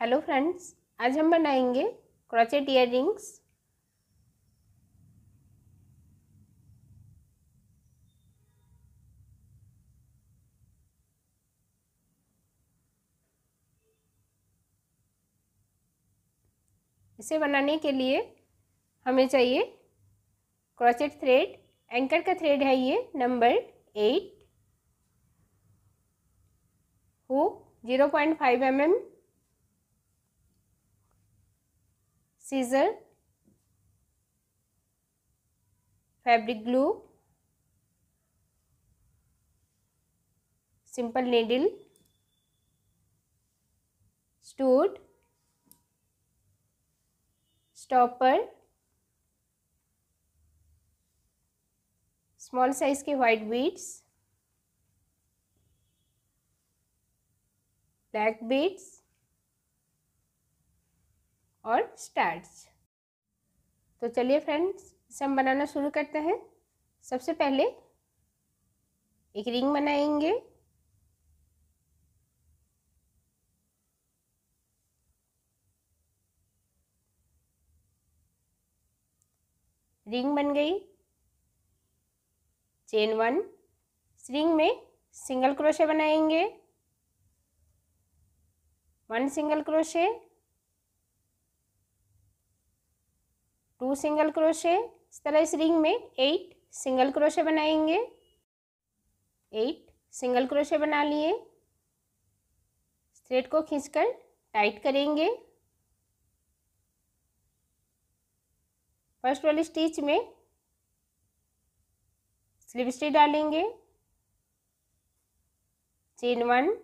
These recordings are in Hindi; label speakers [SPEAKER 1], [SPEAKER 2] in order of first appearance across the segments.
[SPEAKER 1] हेलो फ्रेंड्स आज हम बनाएंगे क्रॉचेट ईयर रिंग्स इसे बनाने के लिए हमें चाहिए क्रॉचेट थ्रेड एंकर का थ्रेड है ये number eight hook zero point five M M scissor fabric glue simple needle stud stopper small size के व्हाइट बीड्स ब्लैक बीड्स और स्टार्च तो चलिए फ्रेंड्स इसे हम बनाना शुरू करते हैं सबसे पहले एक रिंग बनाएंगे रिंग बन गई चेन वन रिंग में सिंगल क्रोशे बनाएंगे one single crochet two single crochet इस तरह इस रिंग में एट सिंगल क्रोशे बनाएंगे एट सिंगल क्रोशे बना लिए थ्रेड को खींचकर टाइट करेंगे फर्स्ट वाली स्टिच में स्लिप स्टिच डालेंगे चेन वन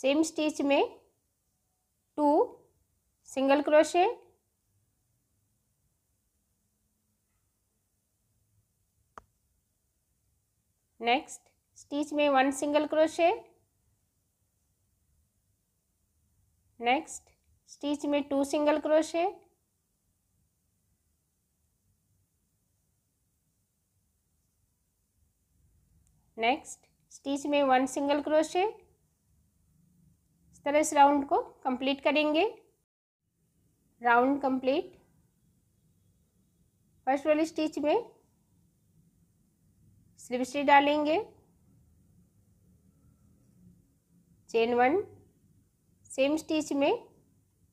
[SPEAKER 1] सेम स्टिच में two single crochet next stitch में one single crochet next stitch में two single crochet next stitch में वन सिंगल क्रोशे इस तरह इस राउंड को कंप्लीट करेंगे राउंड कंप्लीट फर्स्ट वाली स्टिच में स्लिप स्टिच डालेंगे चेन वन सेम स्टिच में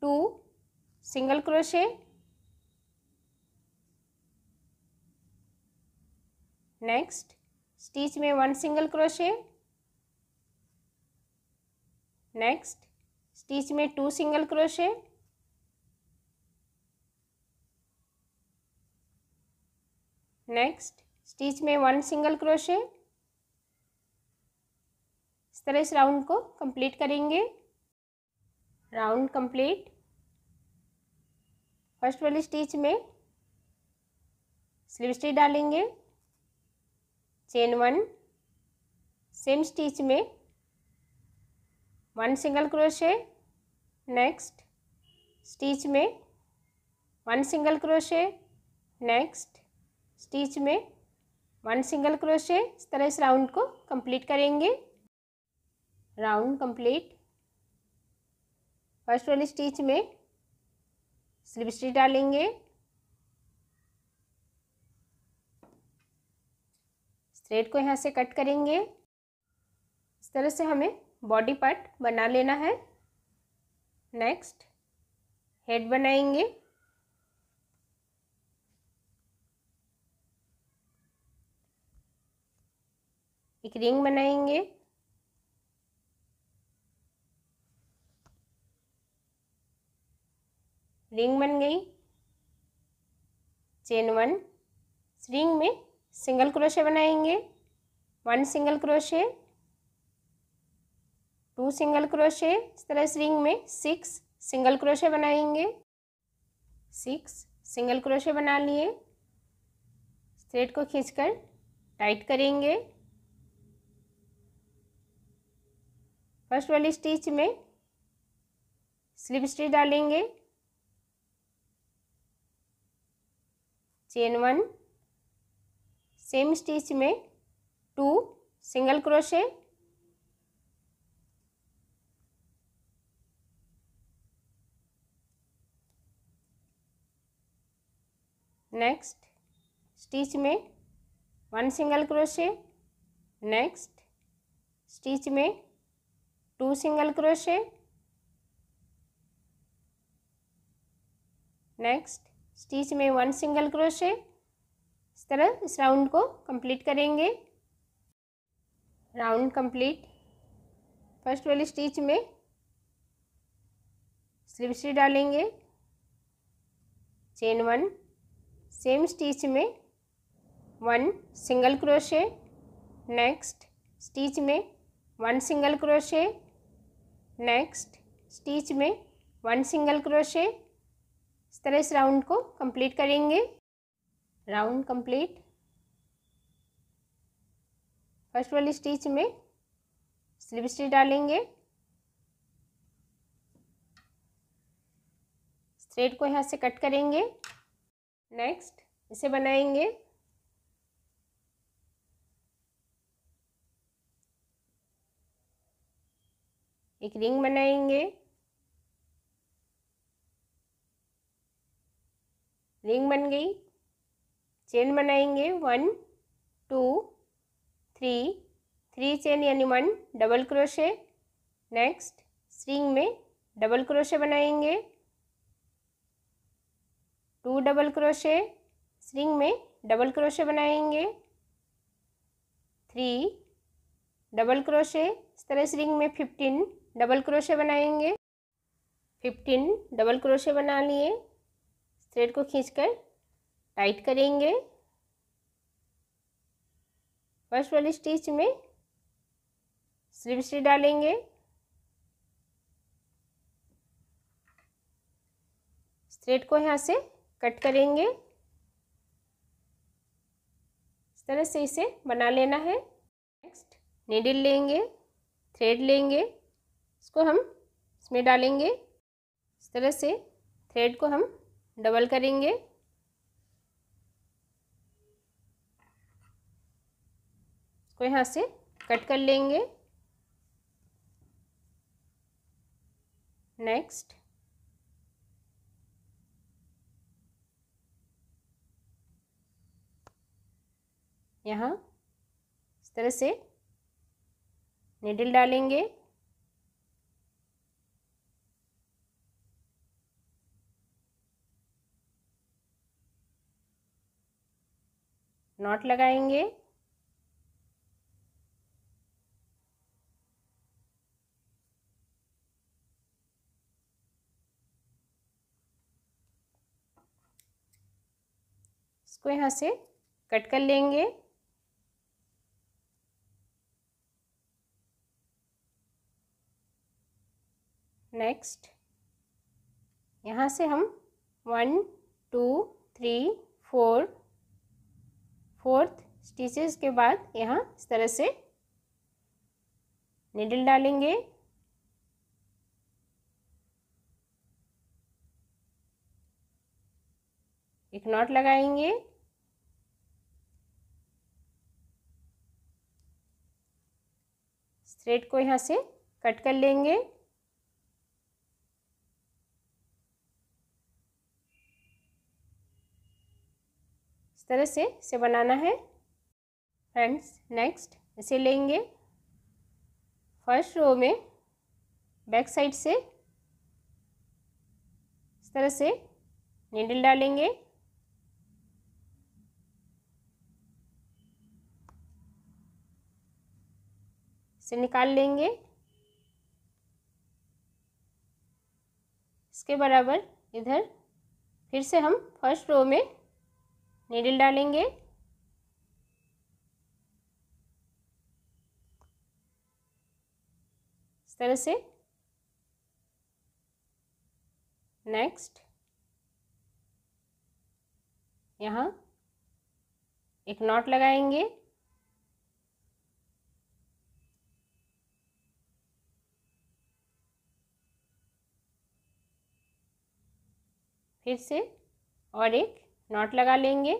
[SPEAKER 1] two single crochet next stitch में one single crochet next stitch में two single crochet next stitch में वन सिंगल क्रोशे इस तरह इस राउंड को कंप्लीट करेंगे राउंड कंप्लीट फर्स्ट वाली स्टिच में स्लीव स्टिच डालेंगे चेन वन सेम स्टिच में one single crochet next stitch में one single crochet next stitch में वन सिंगल क्रोशे इस तरह इस राउंड को कंप्लीट करेंगे राउंड कंप्लीट फर्स्ट वाली स्टिच में स्लिप स्टिच डालेंगे थ्रेड को यहाँ से कट करेंगे इस तरह से हमें बॉडी पार्ट बना लेना है नेक्स्ट हेड बनाएंगे एक रिंग बनाएंगे रिंग बन गई चेन वन रिंग में सिंगल क्रोशे बनाएंगे one single crochet two single crochet इस तरह इस रिंग में सिक्स सिंगल क्रोशे बनाएंगे सिक्स सिंगल क्रोशे बना लिए थ्रेड को खींचकर टाइट करेंगे फर्स्ट वाली स्टिच में स्लिप स्टिच डालेंगे चेन वन सेम स्टिच में two single crochet next stitch में one single crochet next stitch में two single crochet next stitch में वन सिंगल क्रोशे इस तरह इस राउंड को कंप्लीट करेंगे राउंड कंप्लीट फर्स्ट वाली स्टिच में स्लिप स्टिच डालेंगे चेन वन सेम स्टिच में one single crochet next stitch में one single crochet next stitch में वन सिंगल क्रोशे इस तरह इस राउंड को कंप्लीट करेंगे राउंड कंप्लीट फर्स्ट वाली स्टिच में स्लिप स्टिच डालेंगे थ्रेड को यहाँ से कट करेंगे नेक्स्ट इसे बनाएंगे एक रिंग बनाएंगे रिंग बन गई चेन बनाएंगे one two three three chain यानी one double crochet next string में डबल क्रोशे बनाएंगे टू डबल क्रोशे स्ट्रिंग में डबल क्रोशे बनाएंगे थ्री डबल क्रोशे इस तरह स्ट्रिंग में फिफ्टीन डबल क्रोशे बनाएंगे फिफ्टीन डबल क्रोशे बना लिए थ्रेड को खींचकर टाइट करेंगे फर्स्ट वाली स्टिच में स्लिप स्टिच डालेंगे थ्रेड को यहाँ से कट करेंगे इस तरह से इसे बना लेना है नेक्स्ट नीडल लेंगे थ्रेड लेंगे इसको हम इसमें डालेंगे इस तरह से थ्रेड को हम डबल करेंगे इसको यहाँ से कट कर लेंगे नेक्स्ट यहाँ इस तरह से निडल डालेंगे नॉट लगाएंगे इसको यहाँ से कट कर लेंगे नेक्स्ट यहाँ से हम one two three four fourth stitches के बाद यहाँ इस तरह से निडल डालेंगे एक नॉट लगाएंगे थ्रेड को यहाँ से कट कर लेंगे तरह से इसे बनाना है फ्रेंड्स नेक्स्ट इसे लेंगे फर्स्ट रो में बैक साइड से इस तरह से नीडल डालेंगे इसे निकाल लेंगे इसके बराबर इधर फिर से हम फर्स्ट रो में नीडल डालेंगे इस तरह से नेक्स्ट यहाँ एक नॉट लगाएंगे फिर से और एक नॉट लगा लेंगे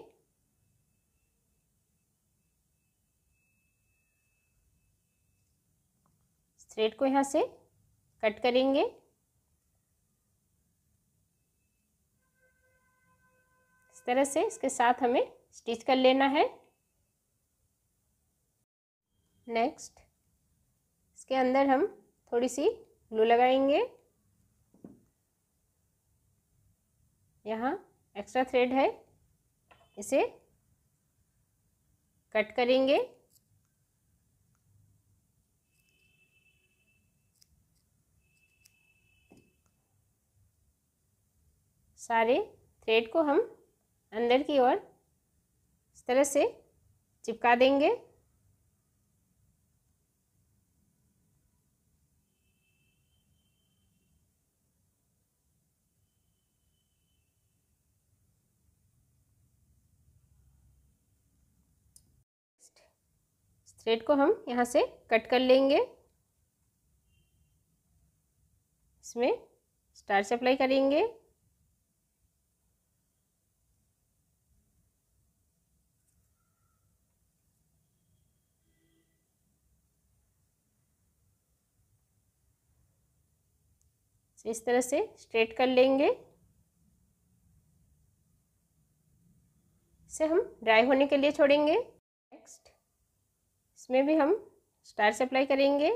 [SPEAKER 1] थ्रेड को यहाँ से कट करेंगे इस तरह से इसके साथ हमें स्टिच कर लेना है नेक्स्ट इसके अंदर हम थोड़ी सी ग्लू लगाएंगे यहाँ एक्स्ट्रा थ्रेड है इसे कट करेंगे सारे थ्रेड को हम अंदर की ओर इस तरह से चिपका देंगे थ्रेड को हम यहाँ से कट कर लेंगे इसमें स्टार अप्लाई करेंगे इस तरह से स्ट्रेट कर लेंगे इसे हम ड्राई होने के लिए छोड़ेंगे नेक्स्ट इसमें भी हम स्टार्च अप्लाई करेंगे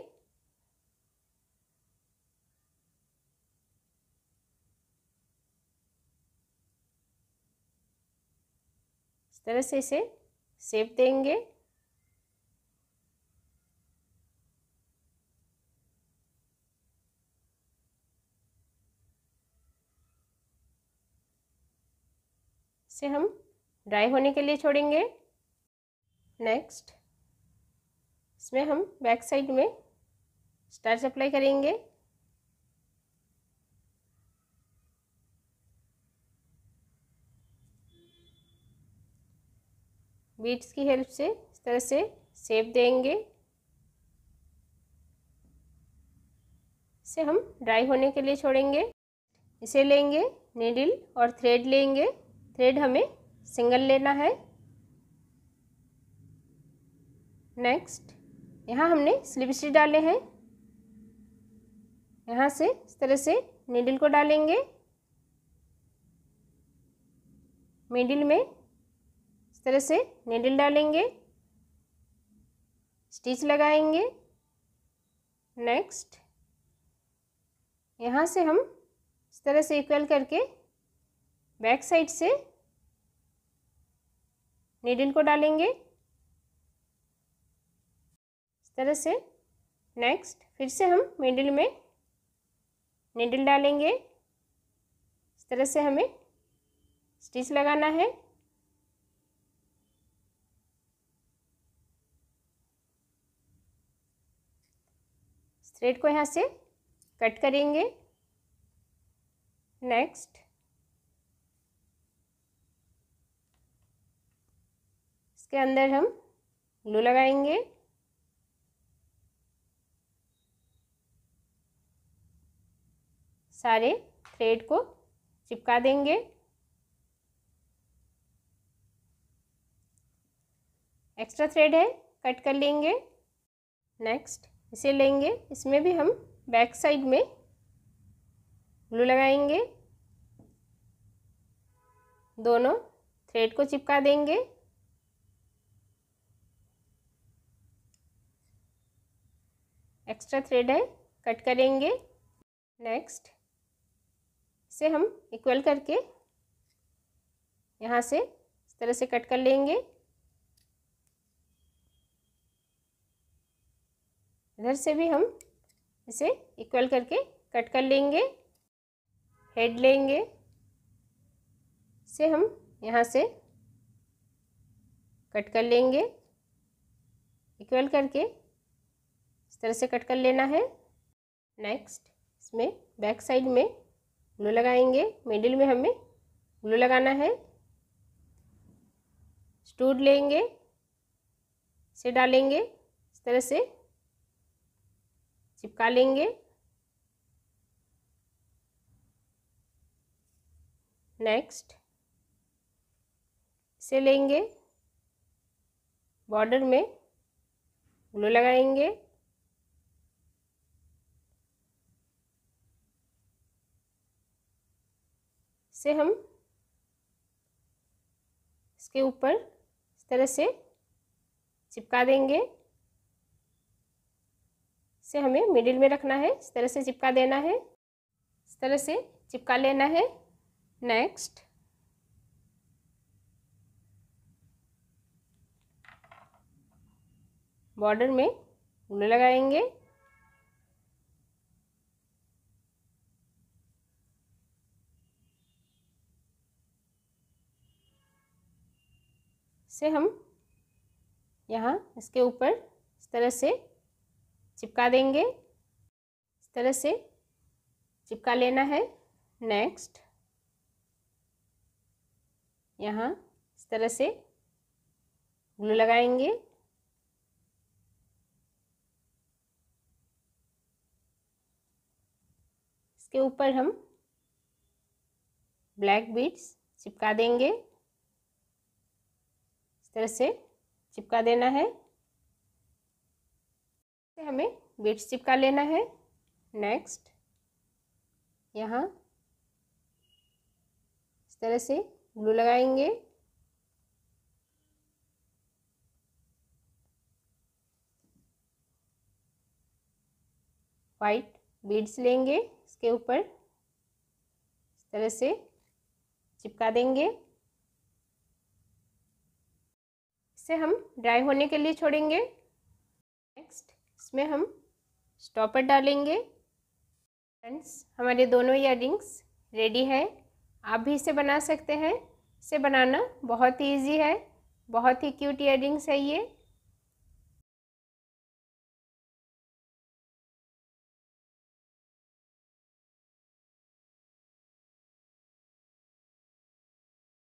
[SPEAKER 1] इस तरह से इसे सेप देंगे इसे हम ड्राई होने के लिए छोड़ेंगे नेक्स्ट इसमें हम बैक साइड में स्टार्च अप्लाई करेंगे बीट्स की हेल्प से इस तरह से शेप देंगे इसे हम ड्राई होने के लिए छोड़ेंगे इसे लेंगे नीडल और थ्रेड लेंगे थ्रेड हमें सिंगल लेना है नेक्स्ट यहाँ हमने स्लिप स्टिच डाले हैं यहाँ से इस तरह से निडिल को डालेंगे मिडिल में इस तरह से नीडल डालेंगे स्टिच लगाएंगे नेक्स्ट यहाँ से हम इस तरह से इक्वल करके बैक साइड से नीडल को डालेंगे तरह से नेक्स्ट फिर से हम मिडिल में निडल डालेंगे इस तरह से हमें स्टिच लगाना है थ्रेड को यहाँ से कट करेंगे नेक्स्ट इसके अंदर हम ग्लू लगाएंगे सारे थ्रेड को चिपका देंगे एक्स्ट्रा थ्रेड है कट कर लेंगे नेक्स्ट इसे लेंगे इसमें भी हम बैक साइड में ग्लू लगाएंगे दोनों थ्रेड को चिपका देंगे एक्स्ट्रा थ्रेड है कट करेंगे नेक्स्ट से हम इक्वल करके यहाँ से इस तरह से कट कर लेंगे इधर से भी हम इसे इक्वल करके कट कर लेंगे हेड लेंगे से हम यहाँ से कट कर लेंगे इक्वल करके इस तरह से कट कर लेना है नेक्स्ट इसमें बैक साइड में ग्लू लगाएंगे मिडिल में हमें ग्लू लगाना है स्टूड लेंगे से डालेंगे इस तरह से चिपका लेंगे नेक्स्ट से लेंगे बॉर्डर में ग्लू लगाएंगे से हम इसके ऊपर इस तरह से चिपका देंगे इसे हमें मिडिल में रखना है इस तरह से चिपका देना है इस तरह से चिपका लेना है नेक्स्ट बॉर्डर में उल्लू लगाएंगे से हम यहाँ इसके ऊपर इस तरह से चिपका देंगे इस तरह से चिपका लेना है नेक्स्ट यहाँ इस तरह से ग्लू लगाएंगे इसके ऊपर हम ब्लैक बीड्स चिपका देंगे तरह से चिपका देना है हमें बीट्स चिपका लेना है नेक्स्ट यहाँ इस तरह से ग्लू लगाएंगे वाइट बीड्स लेंगे इसके ऊपर इस तरह से चिपका देंगे इसे हम ड्राई होने के लिए छोड़ेंगे नेक्स्ट इसमें हम स्टॉपर डालेंगे फ्रेंड्स हमारे दोनों रिंग्स रेडी है आप भी इसे बना सकते हैं इसे बनाना बहुत ही ईजी है बहुत ही क्यूट रिंग्स है ये